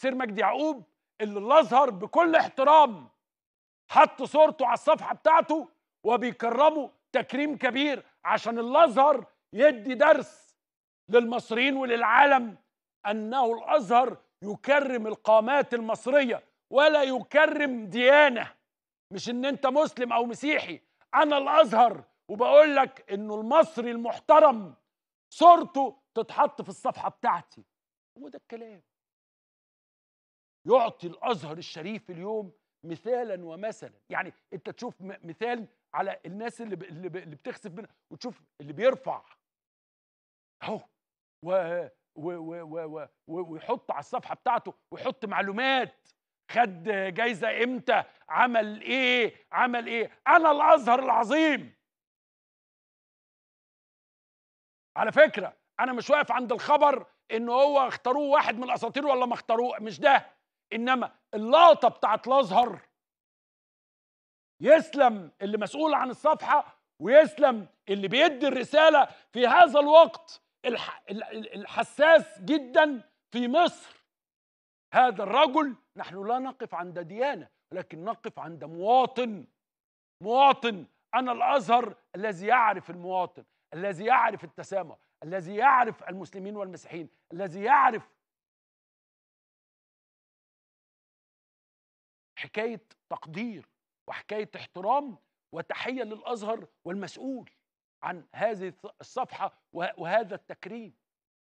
سير مجدي يعقوب اللي الازهر بكل احترام حط صورته على الصفحه بتاعته وبيكرمه تكريم كبير عشان الازهر يدي درس للمصريين وللعالم انه الازهر يكرم القامات المصريه ولا يكرم ديانه مش ان انت مسلم او مسيحي انا الازهر وبقول لك انه المصري المحترم صورته تتحط في الصفحه بتاعتي هو ده الكلام يعطي الازهر الشريف اليوم مثالا ومثلا يعني انت تشوف مثال على الناس اللي اللي بتخسف منها وتشوف اللي بيرفع اهو ويحط على الصفحه بتاعته ويحط معلومات خد جايزه امتى عمل ايه عمل ايه انا الازهر العظيم على فكره انا مش واقف عند الخبر ان هو اختاروه واحد من الاساطير ولا ما اختاروه مش ده انما اللقطه بتاعت الازهر يسلم اللي مسؤول عن الصفحه ويسلم اللي بيدي الرساله في هذا الوقت الحساس جدا في مصر هذا الرجل نحن لا نقف عند ديانه لكن نقف عند مواطن مواطن انا الازهر الذي يعرف المواطن الذي يعرف التسامح الذي يعرف المسلمين والمسيحيين الذي يعرف حكايه تقدير وحكايه احترام وتحيه للازهر والمسؤول عن هذه الصفحه وهذا التكريم